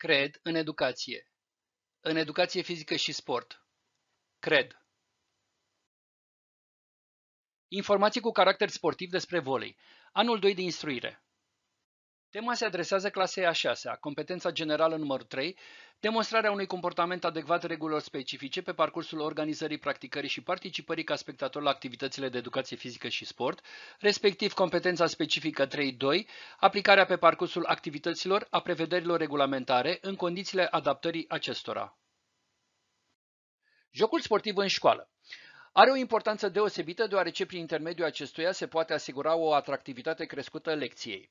Cred în educație. În educație fizică și sport. Cred. Informații cu caracter sportiv despre volei. Anul 2 de instruire. Tema se adresează clasei a 6 -a, competența generală numărul 3, demonstrarea unui comportament adecvat regulilor specifice pe parcursul organizării, practicării și participării ca spectator la activitățile de educație fizică și sport, respectiv competența specifică 3.2, aplicarea pe parcursul activităților a prevederilor regulamentare în condițiile adaptării acestora. Jocul sportiv în școală are o importanță deosebită deoarece prin intermediul acestuia se poate asigura o atractivitate crescută lecției.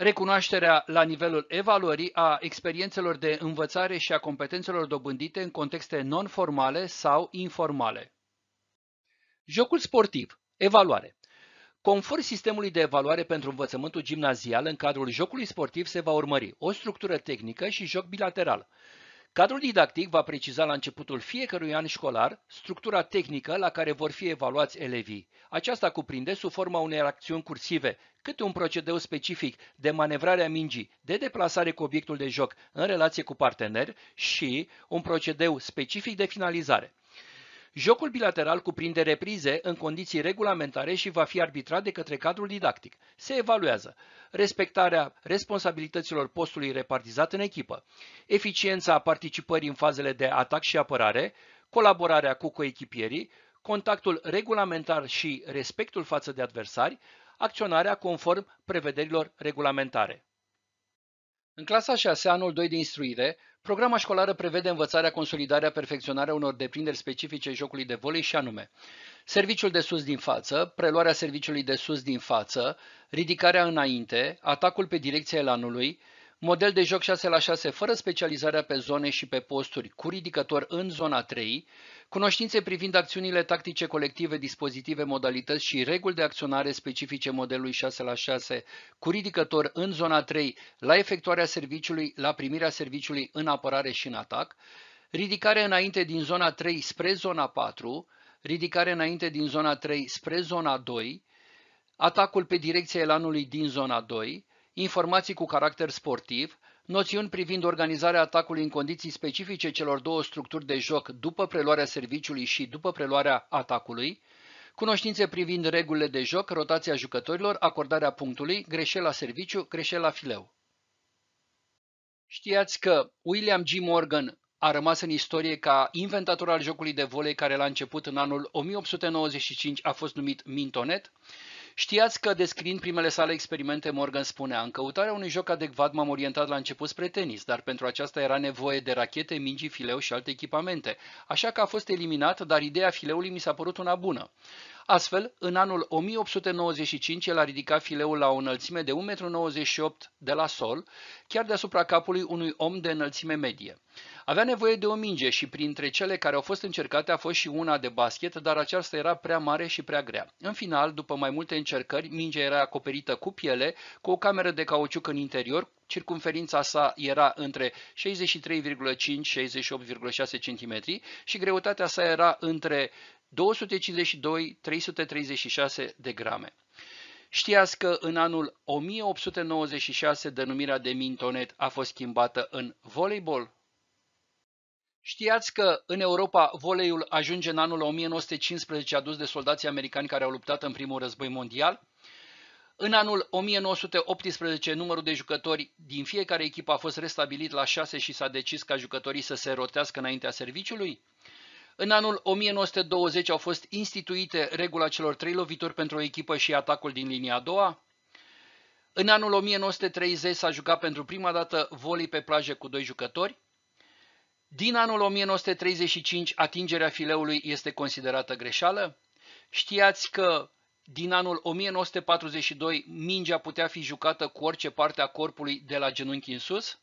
recunoașterea la nivelul evaluării a experiențelor de învățare și a competențelor dobândite în contexte non-formale sau informale. Jocul sportiv. Evaluare. Conform sistemului de evaluare pentru învățământul gimnazial, în cadrul jocului sportiv se va urmări o structură tehnică și joc bilateral. Cadrul didactic va preciza la începutul fiecărui an școlar structura tehnică la care vor fi evaluați elevii. Aceasta cuprinde sub forma unei acțiuni cursive, câte un procedeu specific de manevrare a mingii, de deplasare cu obiectul de joc în relație cu partener și un procedeu specific de finalizare. Jocul bilateral cuprinde reprize în condiții regulamentare și va fi arbitrat de către cadrul didactic. Se evaluează respectarea responsabilităților postului repartizat în echipă, eficiența participării în fazele de atac și apărare, colaborarea cu coechipierii, contactul regulamentar și respectul față de adversari, acționarea conform prevederilor regulamentare. În clasa 6, anul 2 de instruire, programa școlară prevede învățarea, consolidarea, perfecționarea unor deprinderi specifice jocului de volei și anume serviciul de sus din față, preluarea serviciului de sus din față, ridicarea înainte, atacul pe direcția elanului, Model de joc 6 la 6 fără specializarea pe zone și pe posturi, cu ridicător în zona 3, cunoștințe privind acțiunile tactice colective, dispozitive, modalități și reguli de acționare specifice modelului 6 la 6, cu ridicător în zona 3, la efectuarea serviciului, la primirea serviciului în apărare și în atac, ridicare înainte din zona 3 spre zona 4, ridicare înainte din zona 3 spre zona 2, atacul pe direcția elanului din zona 2, informații cu caracter sportiv, noțiuni privind organizarea atacului în condiții specifice celor două structuri de joc după preluarea serviciului și după preluarea atacului, cunoștințe privind regulile de joc, rotația jucătorilor, acordarea punctului, greșeala serviciu, greșeala fileu. Știați că William G. Morgan a rămas în istorie ca inventator al jocului de volei care la început în anul 1895 a fost numit Mintonet Știați că, descriind primele sale experimente, Morgan spunea În căutarea unui joc adecvat m-am orientat la început spre tenis, dar pentru aceasta era nevoie de rachete, mingi, fileu și alte echipamente. Așa că a fost eliminat, dar ideea fileului mi s-a părut una bună. Astfel, în anul 1895 el a ridicat fileul la o înălțime de 1,98 m de la sol, chiar deasupra capului unui om de înălțime medie. Avea nevoie de o minge și printre cele care au fost încercate a fost și una de basket, dar aceasta era prea mare și prea grea. În final, după mai multe încercări, mingea era acoperită cu piele, cu o cameră de cauciuc în interior, circumferința sa era între 63,5-68,6 cm și greutatea sa era între 252-336 de grame. Știați că în anul 1896 denumirea de mintonet a fost schimbată în voleibol? Știați că în Europa voleiul ajunge în anul 1915 adus de soldații americani care au luptat în primul război mondial? În anul 1918, numărul de jucători din fiecare echipă a fost restabilit la 6 și s-a decis ca jucătorii să se rotească înaintea serviciului? În anul 1920 au fost instituite regula celor trei lovituri pentru o echipă și atacul din linia a doua. În anul 1930 s-a jucat pentru prima dată volei pe plajă cu doi jucători. Din anul 1935 atingerea fileului este considerată greșeală. Știați că din anul 1942 mingea putea fi jucată cu orice parte a corpului de la genunchi în sus?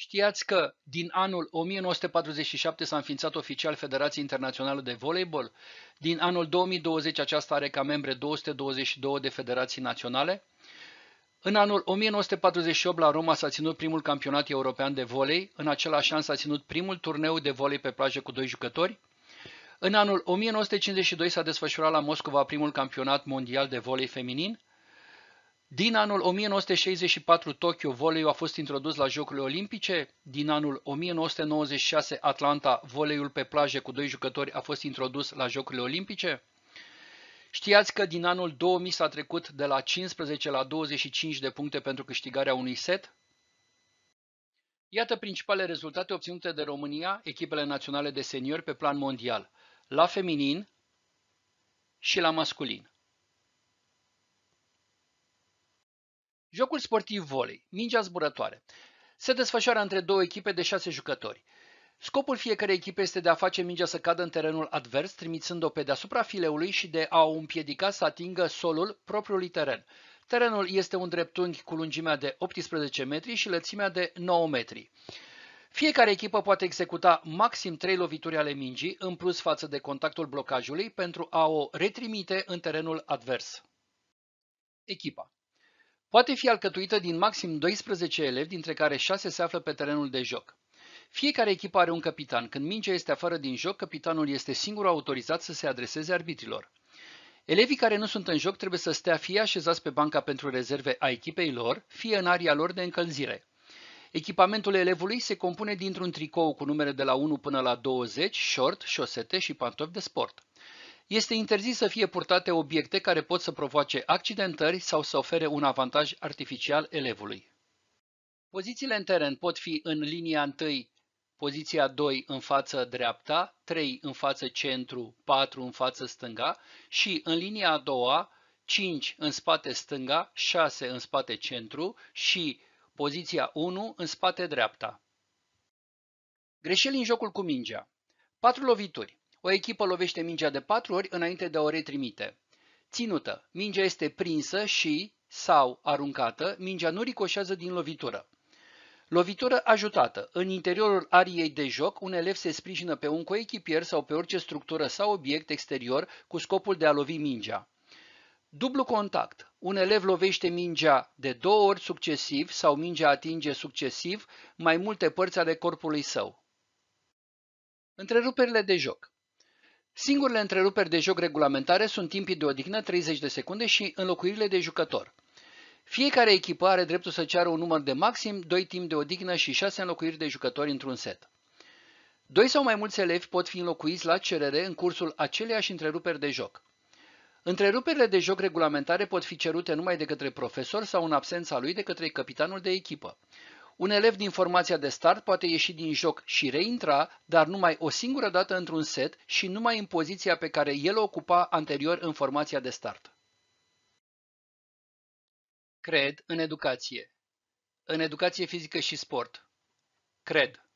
Știați că din anul 1947 s-a înființat oficial Federația Internațională de Voleibol? Din anul 2020 aceasta are ca membre 222 de federații naționale? În anul 1948 la Roma s-a ținut primul campionat european de volei, în același an s-a ținut primul turneu de volei pe plajă cu doi jucători. În anul 1952 s-a desfășurat la Moscova primul campionat mondial de volei feminin. Din anul 1964 Tokyo voleiul a fost introdus la Jocurile Olimpice, din anul 1996 Atlanta voleiul pe plaje cu doi jucători a fost introdus la Jocurile Olimpice. Știați că din anul 2000 s-a trecut de la 15 la 25 de puncte pentru câștigarea unui set? Iată principale rezultate obținute de România, echipele naționale de seniori pe plan mondial, la feminin și la masculin. Jocul sportiv volei, mingea zburătoare, se desfășoară între două echipe de șase jucători. Scopul fiecarei echipe este de a face mingea să cadă în terenul advers, trimițând-o pe deasupra fileului și de a o împiedica să atingă solul propriului teren. Terenul este un dreptunghi cu lungimea de 18 metri și lățimea de 9 metri. Fiecare echipă poate executa maxim 3 lovituri ale mingii, în plus față de contactul blocajului, pentru a o retrimite în terenul advers. Echipa Poate fi alcătuită din maxim 12 elevi, dintre care 6 se află pe terenul de joc. Fiecare echipă are un capitan. Când mingea este afară din joc, capitanul este singurul autorizat să se adreseze arbitrilor. Elevii care nu sunt în joc trebuie să stea fie așezați pe banca pentru rezerve a echipei lor, fie în aria lor de încălzire. Echipamentul elevului se compune dintr-un tricou cu numere de la 1 până la 20, short, șosete și pantofi de sport. Este interzis să fie purtate obiecte care pot să provoace accidentări sau să ofere un avantaj artificial elevului. Pozițiile în teren pot fi în linia 1, poziția 2 în față dreapta, 3 în față centru, 4 în față stânga și în linia 2, 5 în spate stânga, 6 în spate centru și poziția 1 în spate dreapta. Greșeli în jocul cu mingea. 4 lovituri. O echipă lovește mingea de patru ori înainte de a o retrimite. Ținută. Mingea este prinsă și sau aruncată, mingea nu ricoșează din lovitură. Lovitură ajutată. În interiorul ariei de joc, un elev se sprijină pe un coechipier sau pe orice structură sau obiect exterior cu scopul de a lovi mingea. Dublu contact. Un elev lovește mingea de două ori succesiv sau mingea atinge succesiv mai multe părți ale corpului său. Întreruperile de joc. Singurele întreruperi de joc regulamentare sunt timpii de odihnă 30 de secunde și înlocuirile de jucător. Fiecare echipă are dreptul să ceară un număr de maxim 2 timp de odihnă și 6 înlocuiri de jucători într-un set. Doi sau mai mulți elevi pot fi înlocuiți la cerere în cursul aceleiași întreruperi de joc. Întreruperile de joc regulamentare pot fi cerute numai de către profesor sau în absența lui de către capitanul de echipă. Un elev din formația de start poate ieși din joc și reintra, dar numai o singură dată într-un set și numai în poziția pe care el o ocupa anterior în formația de start. Cred în educație. În educație fizică și sport. Cred.